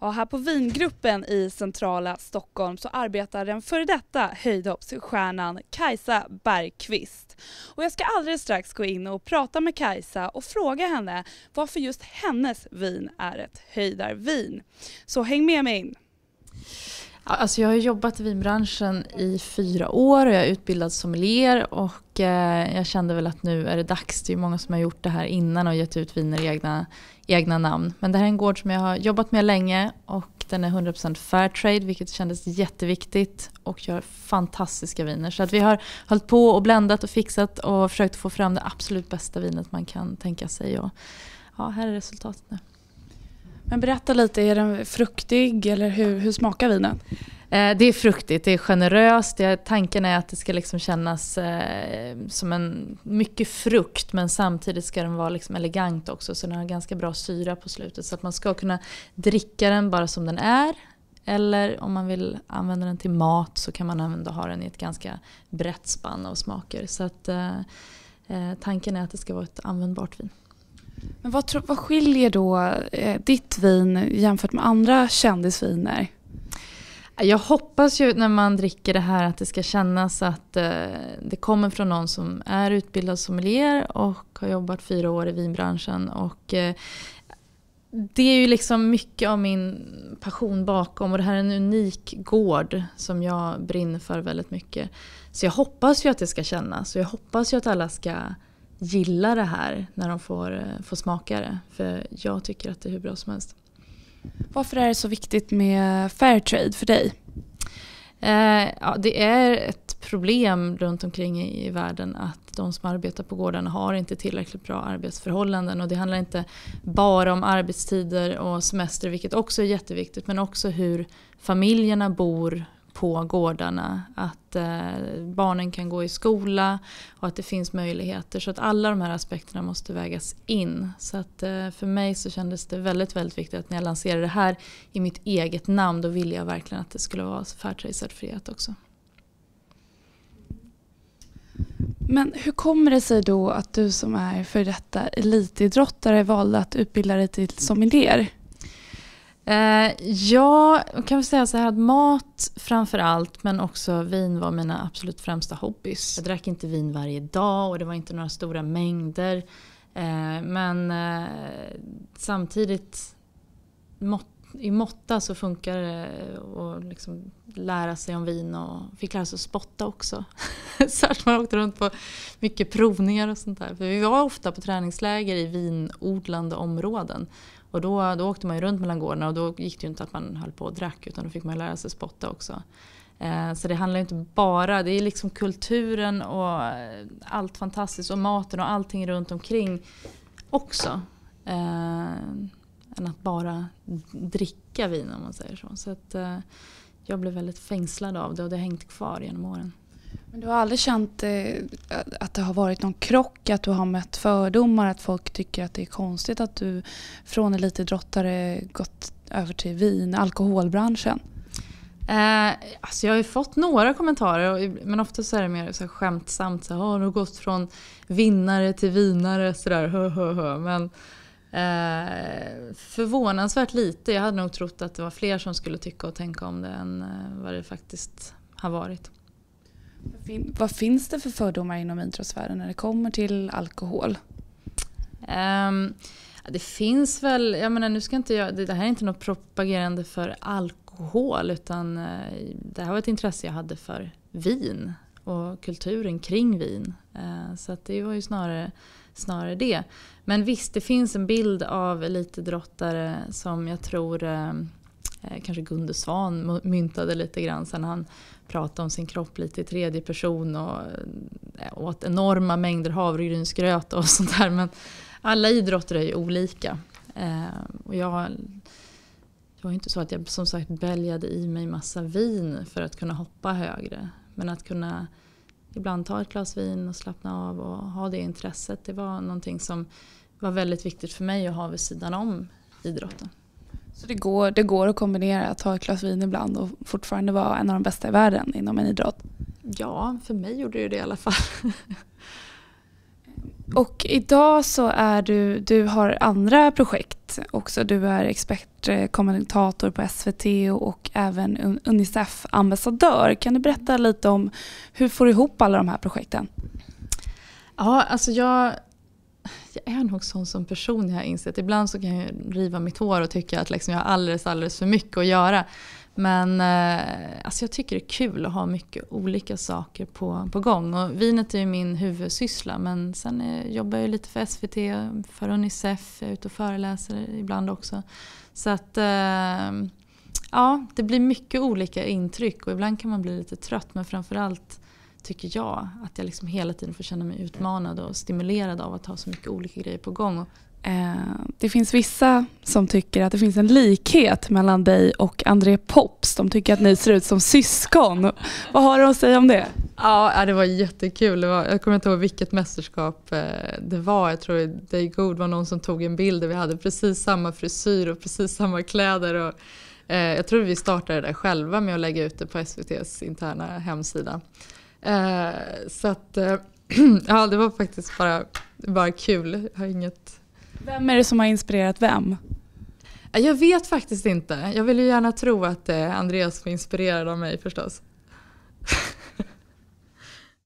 Ja, här på Vingruppen i centrala Stockholm så arbetar den före detta höjdhoppsstjärnan Kajsa Bergqvist. Och jag ska alldeles strax gå in och prata med Kajsa och fråga henne varför just hennes vin är ett höjdarvin. Så häng med mig in! Alltså jag har jobbat i vinbranschen i fyra år och jag är utbildad sommelier och Eh, jag kände väl att nu är det dags. Det är många som har gjort det här innan och gett ut viner i egna, egna namn. Men det här är en gård som jag har jobbat med länge och den är 100% Fairtrade vilket kändes jätteviktigt och gör fantastiska viner. Så att vi har hållit på och bländat och fixat och försökt få fram det absolut bästa vinet man kan tänka sig. Och, ja, här är resultatet nu. Men berätta lite, är den fruktig eller hur, hur smakar vinet? Eh, det är fruktigt, det är generöst. tanken är att det ska liksom kännas eh, som en mycket frukt men samtidigt ska den vara liksom elegant också så den har ganska bra syra på slutet. Så att man ska kunna dricka den bara som den är. Eller om man vill använda den till mat så kan man ändå ha den i ett ganska brett spann av smaker. Så att, eh, tanken är att det ska vara ett användbart vin. Men vad, vad skiljer då ditt vin jämfört med andra kändisviner? Jag hoppas ju när man dricker det här att det ska kännas att eh, det kommer från någon som är utbildad sommelier och har jobbat fyra år i vinbranschen. Och, eh, det är ju liksom mycket av min passion bakom och det här är en unik gård som jag brinner för väldigt mycket. Så jag hoppas ju att det ska kännas och jag hoppas ju att alla ska gilla det här när de får, eh, får smaka det. För jag tycker att det är hur bra som helst. Varför är det så viktigt med Fairtrade för dig? Eh, ja, det är ett problem runt omkring i, världen att de som arbetar på gårdarna har inte tillräckligt bra arbetsförhållanden. Och det handlar inte bara om arbetstider och semester, vilket också är jätteviktigt, men också hur familjerna bor, på gårdarna. Att eh, barnen kan gå i skola och att det finns möjligheter. Så att alla de här aspekterna måste vägas in. Så att eh, för mig så kändes det väldigt, väldigt viktigt att när jag lanserade det här i mitt eget namn då ville jag verkligen att det skulle vara Fairtrade-certifierat också. Men hur kommer det sig då att du som är för detta elitidrottare valde att utbilda dig till sommelier? Eh, ja, kan väl säga så här att mat framför allt, men också vin var mina absolut främsta hobbys. Jag drack inte vin varje dag och det var inte några stora mängder. Eh, men eh, samtidigt, i måtta så funkar det att liksom lära sig om vin och fick lära sig att spotta också. Särskilt att man åkte runt på mycket provningar och sånt där. För vi var ofta på träningsläger i vinodlande områden. Och då, då åkte man ju runt mellan gårdarna och då gick det ju inte att man höll på och drack utan då fick man lära sig spotta också. Eh, så det handlar ju inte bara, det är liksom kulturen och eh, allt fantastiskt och maten och allting runt omkring också. Eh, än att bara dricka vin om man säger så. Så att, jag blev väldigt fängslad av det och det har hängt kvar genom åren. Men du har aldrig känt eh, att det har varit någon krock, att du har mött fördomar, att folk tycker att det är konstigt att du från elitidrottare gått över till vin, alkoholbranschen? Eh, alltså jag har ju fått några kommentarer men ofta så är det mer så här skämtsamt. Så här, har du gått från vinnare till vinare? Så där, hö, hö, hö. Men eh, förvånansvärt lite. Jag hade nog trott att det var fler som skulle tycka och tänka om det än eh, vad det faktiskt har varit. Vad finns det för fördomar inom idrottsvärlden när det kommer till alkohol? Um, det finns väl, jag menar nu ska inte jag, det här är inte något propagerande för alkohol utan eh, det här var ett intresse jag hade för vin och kulturen kring vin. Eh, så att det var ju snarare, snarare det. Men visst, det finns en bild av elitidrottare som jag tror ehm, Eh, kanske Gunde Svan myntade lite grann sen han pratade om sin kropp lite i tredje person och eh, åt enorma mängder havregrynsgröt och sånt där. Men alla idrotter är ju olika. Eh, och jag, jag var inte så att jag som sagt bälgade i mig massa vin för att kunna hoppa högre. Men att kunna ibland ta ett glas vin och slappna av och ha det intresset. Det var någonting som var väldigt viktigt för mig att ha vid sidan om idrotten. Så det går, det går att kombinera att ta ett glas vin ibland och fortfarande vara en av de bästa i världen inom en idrott? Ja, för mig gjorde det det i alla fall. och idag så är du, du har andra projekt också. Du är expertkommentator eh, på SVT och även Unicef-ambassadör. Kan du berätta lite om hur du får ihop alla de här projekten? Ja, alltså jag är nog sån som person jag har insett. Ibland så kan jag riva mitt hår och tycka att liksom jag har alldeles, alldeles för mycket att göra. Men eh, alltså jag tycker det är kul att ha mycket olika saker på, på gång. Och vinet är ju min huvudsyssla men sen är, jobbar jag lite för SVT, för Unicef, jag är ute och föreläser ibland också. Så att eh, ja, det blir mycket olika intryck och ibland kan man bli lite trött men framförallt tycker jag. Att jag liksom hela tiden får känna mig mm. utmanad och stimulerad av att ha så mycket olika grejer på gång. Eh, det finns vissa som tycker att det finns en likhet mellan dig och André Pops. De tycker att ni ser ut som syskon. Vad har du att säga om det? Ja, det var jättekul. Det var, jag kommer inte ihåg vilket mästerskap eh, det var. Jag tror Day Good var någon som tog en bild där vi hade precis samma frisyr och precis samma kläder. Och, eh, jag tror vi startade det där själva med att lägga ut det på SVTs interna hemsida. Eh, så att, eh, ja det var faktiskt bara, bara kul. Jag har inget... Vem är det som har inspirerat vem? Eh, jag vet faktiskt inte. Jag vill ju gärna tro att det eh, är Andreas som inspirerade av mig förstås.